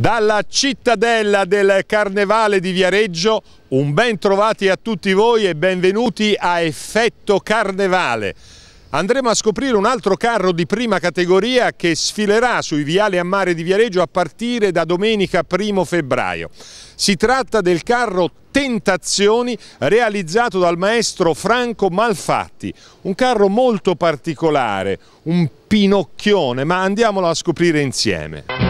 Dalla cittadella del Carnevale di Viareggio, un ben trovati a tutti voi e benvenuti a Effetto Carnevale. Andremo a scoprire un altro carro di prima categoria che sfilerà sui viali a mare di Viareggio a partire da domenica 1 febbraio. Si tratta del carro Tentazioni realizzato dal maestro Franco Malfatti, un carro molto particolare, un pinocchione, ma andiamolo a scoprire insieme.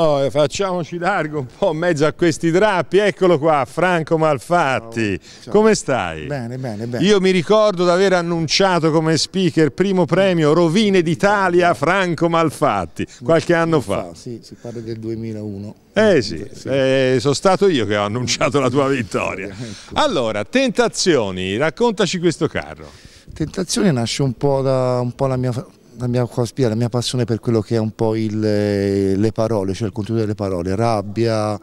Oh, facciamoci largo un po' in mezzo a questi drappi, eccolo qua, Franco Malfatti, ciao, come stai? Bene, bene, bene. Io mi ricordo di aver annunciato come speaker primo premio Rovine d'Italia Franco Malfatti, qualche anno fa. fa. Sì, si parla del 2001. Eh sì, sì. Eh, sono stato io che ho annunciato la tua vittoria. Ecco. Allora, Tentazioni, raccontaci questo carro. Tentazione nasce un po', da, un po la mia la mia la mia passione per quello che è un po' il, eh, le parole, cioè il contenuto delle parole, rabbia,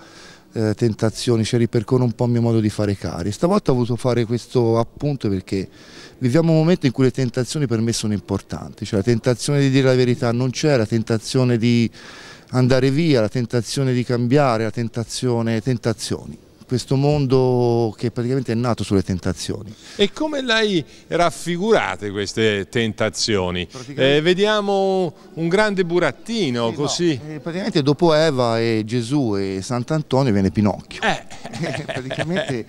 eh, tentazioni, cioè ripercorre un po' il mio modo di fare cari. Stavolta ho voluto fare questo appunto perché viviamo un momento in cui le tentazioni per me sono importanti, cioè la tentazione di dire la verità non c'è, la tentazione di andare via, la tentazione di cambiare, la tentazione, tentazioni questo mondo che praticamente è nato sulle tentazioni. E come l'hai raffigurate queste tentazioni? Eh, vediamo un grande burattino sì, così. No. Eh, praticamente dopo Eva e Gesù e Sant'Antonio viene Pinocchio. Eh. praticamente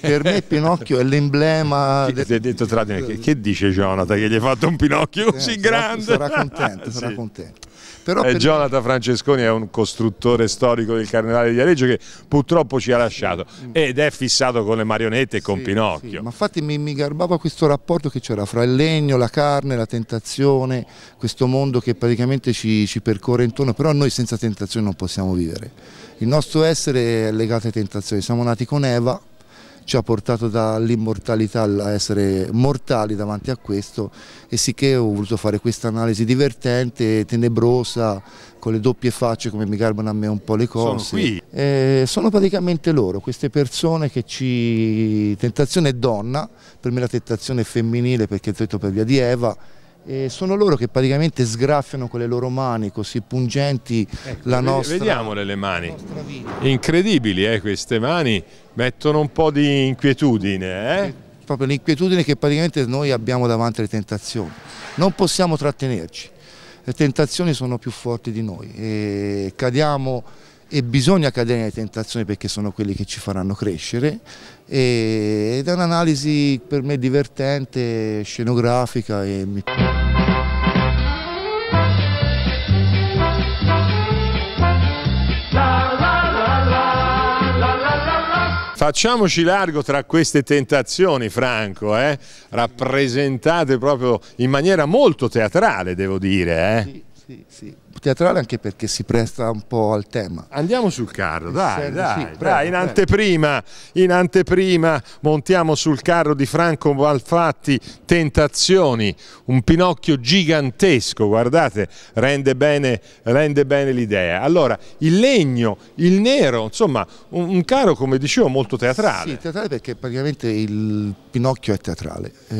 per me Pinocchio è l'emblema... Chi, del... detto, tra tradine, che, che, dice Jonathan che gli hai fatto un Pinocchio eh, così sarà, grande? Sarà contento, sarà sì. contento. Però eh, per... Jonathan Francesconi è un costruttore storico del Carnevale di Areggio che purtroppo ci ha lasciato mm. ed è fissato con le marionette e con sì, Pinocchio. Sì. Ma infatti mi, mi garbava questo rapporto che c'era fra il legno, la carne, la tentazione, questo mondo che praticamente ci, ci percorre intorno, però noi senza tentazione non possiamo vivere. Il nostro essere è legato alle tentazioni, siamo nati con Eva, ci ha portato dall'immortalità a essere mortali davanti a questo e sicché ho voluto fare questa analisi divertente, tenebrosa, con le doppie facce come mi garbano a me un po' le cose. Sono qui. Eh, sono praticamente loro, queste persone che ci... tentazione donna, per me la tentazione è femminile perché è detto per via di Eva, e sono loro che praticamente sgraffiano con le loro mani così pungenti eh, la nostra Vediamole le mani, incredibili eh, queste mani, mettono un po' di inquietudine. Eh? Proprio l'inquietudine che praticamente noi abbiamo davanti alle tentazioni, non possiamo trattenerci, le tentazioni sono più forti di noi e cadiamo e bisogna cadere nelle tentazioni perché sono quelle che ci faranno crescere e ed è un'analisi per me divertente, scenografica e mi... Facciamoci largo tra queste tentazioni, Franco, eh? rappresentate proprio in maniera molto teatrale, devo dire. Eh? Sì, sì, sì teatrale anche perché si presta un po' al tema. Andiamo sul carro, dai, sì, dai, sì, prego, dai in, anteprima, in anteprima, montiamo sul carro di Franco Malfatti, Tentazioni, un Pinocchio gigantesco, guardate, rende bene, rende bene l'idea. Allora, il legno, il nero, insomma, un, un, carro come dicevo molto teatrale. Sì, teatrale perché praticamente il Pinocchio è teatrale. E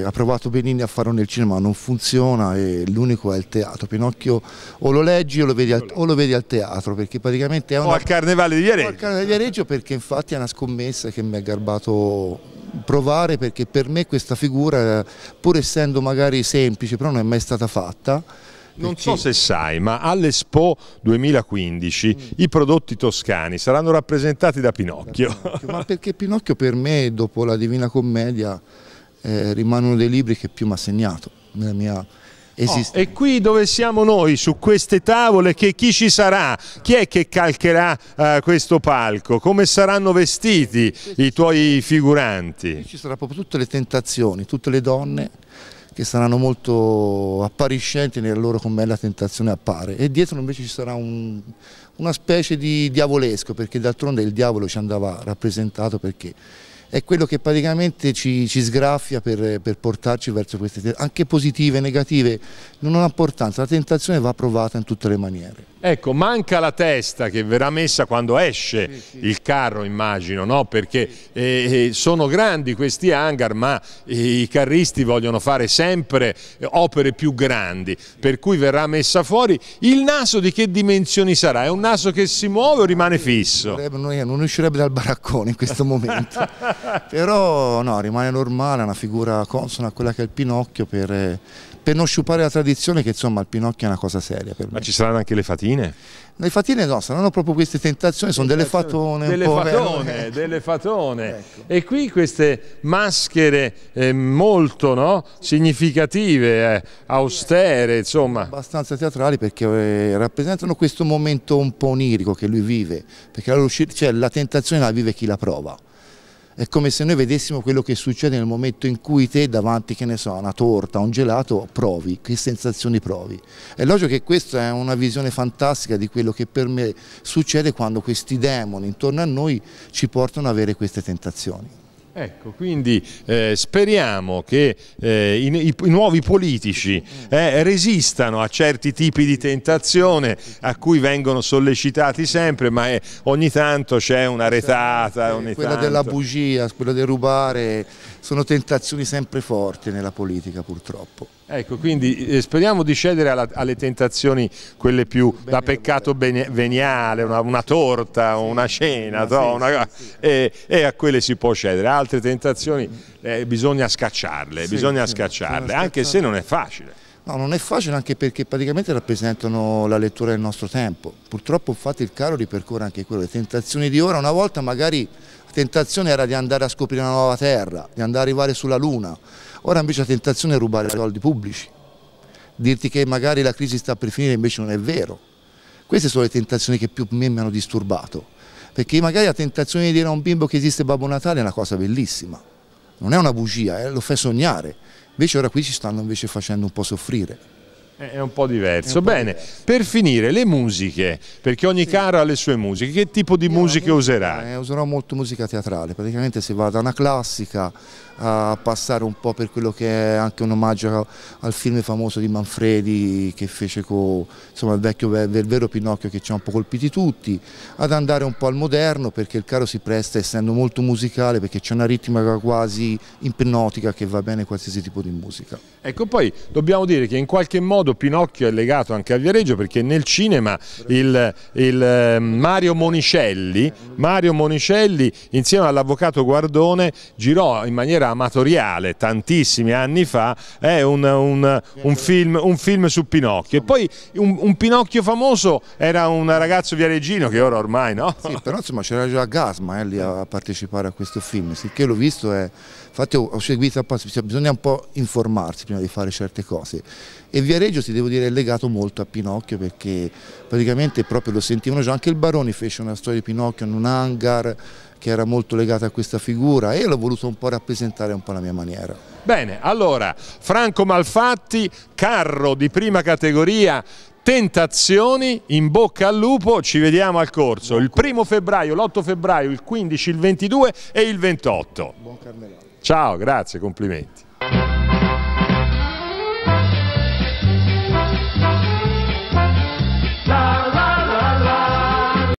eh, ha provato Benigni a farlo nel cinema, non funziona e l'unico è il teatro. Pinocchio o lo leggi o lo vedi al, o lo vedi al teatro, perché praticamente è una... O al Carnevale di Viareggio. O al Carnevale di Viareggio perché infatti è una scommessa che mi ha garbato provare perché per me questa figura, pur essendo magari semplice, però non è mai stata fatta, non so se sai, ma all'Expo 2015 mm. i prodotti toscani saranno rappresentati da Pinocchio. ma perché Pinocchio per me, dopo la Divina Commedia, eh, rimane uno dei libri che più mi ha segnato nella mia esiste. Oh, e qui dove siamo noi, su queste tavole, che chi ci sarà? Chi è che calcherà uh, questo palco? Come saranno vestiti i tuoi figuranti? ci saranno proprio tutte le tentazioni, tutte le donne che saranno molto appariscenti nella loro come la tentazione appare e dietro invece ci sarà un, una specie di diavolesco perché d'altronde il diavolo ci andava rappresentato perché è quello che praticamente ci, ci sgraffia per, per, portarci verso queste, anche positive, negative, non ha importanza, la tentazione va provata in tutte le maniere. Ecco, manca la testa che verrà messa quando esce sì, sì. il carro, immagino, no? perché sì. Eh, eh, sono grandi questi hangar, ma eh, i carristi vogliono fare sempre eh, opere più grandi, per cui verrà messa fuori. Il naso di che dimensioni sarà? È un naso che si muove o rimane fisso? Non uscirebbe dal baraccone in questo momento, però no, rimane normale, una figura consona a quella che è il Pinocchio per per non sciupare la tradizione che insomma il Pinocchio è una cosa seria per me. Ma ci saranno anche le fatine? Le fatine no, saranno proprio queste tentazioni, sono delle fatone. Delle fatone, delle fatone. Ecco. E qui queste maschere eh, molto no, significative, eh, austere, insomma. Abbastanza teatrali perché eh, rappresentano questo momento un po' onirico che lui vive, perché la, cioè, la tentazione la vive chi la prova è come se noi vedessimo quello che succede nel momento in cui te davanti, che ne so, una torta, un gelato, provi, che sensazioni provi. È logico che questa è una visione fantastica di quello che per me succede quando questi demoni intorno a noi ci portano ad avere queste tentazioni. Ecco, quindi eh, speriamo che eh, i, i, nuovi politici eh, resistano a certi tipi di tentazione a cui vengono sollecitati sempre, ma eh, ogni tanto c'è una retata. Ogni quella tanto... della bugia, quella del rubare, sono tentazioni sempre forti nella politica purtroppo. Ecco, quindi eh, speriamo di cedere alla, alle tentazioni, quelle più Bene, da peccato bene, veniale, una, una torta, sì, una cena, una no, una, sì, sì. E, e, a quelle si può cedere. Altre tentazioni eh, bisogna scacciarle, bisogna scacciarle anche se non è facile. No, non è facile anche perché praticamente rappresentano la lettura del nostro tempo. Purtroppo infatti il caro ripercorre anche quello, le tentazioni di ora, una volta magari la tentazione era di andare a scoprire una nuova terra, di andare a arrivare sulla luna, ora invece la tentazione è rubare soldi pubblici, dirti che magari la crisi sta per finire invece non è vero. Queste sono le tentazioni che più me mi hanno disturbato, perché magari la tentazione di dire a un bimbo che esiste Babbo Natale è una cosa bellissima, non è una bugia, eh, lo fa sognare. Invece ora qui ci stanno invece facendo un po' soffrire. È un po' diverso. Un po Bene, diverso. per finire, le musiche, perché ogni sì. cara ha le sue musiche, che tipo di Io musiche userai? Eh, userò molto musica teatrale, praticamente si va da una classica a passare un po' per quello che è anche un omaggio al film famoso di Manfredi che fece con il vecchio il vero Pinocchio che ci ha un po' colpiti tutti, ad andare un po' al moderno perché il caro si presta essendo molto musicale perché c'è una ritmica quasi ipnotica che va bene qualsiasi tipo di musica. Ecco poi dobbiamo dire che in qualche modo modo Pinocchio è legato anche a Viareggio perché nel cinema il, il eh, Mario, Monicelli, Mario Monicelli insieme all'avvocato Guardone girò in maniera amatoriale tantissimi anni fa è eh, un, un, un, film, un film, su Pinocchio e poi un, Pinocchio famoso era un ragazzo viareggino che ora ormai no? Sì, però insomma c'era già Gasma eh, lì a partecipare a questo film, sicché l'ho visto è... Eh, Infatti ho, ho seguito, cioè bisogna un po' informarsi prima di fare certe cose. E Viareggio si devo dire è legato molto a Pinocchio perché praticamente proprio lo sentivano già, anche il Baroni fece una storia di Pinocchio in un hangar che era molto legata a questa figura e l'ho voluto un po' rappresentare un po' la mia maniera. Bene, allora Franco Malfatti, carro di prima categoria, tentazioni, in bocca al lupo, ci vediamo al corso il primo febbraio, l'8 febbraio, il 15, il 22 e il 28. Buon carnevale. Ciao, grazie, complimenti.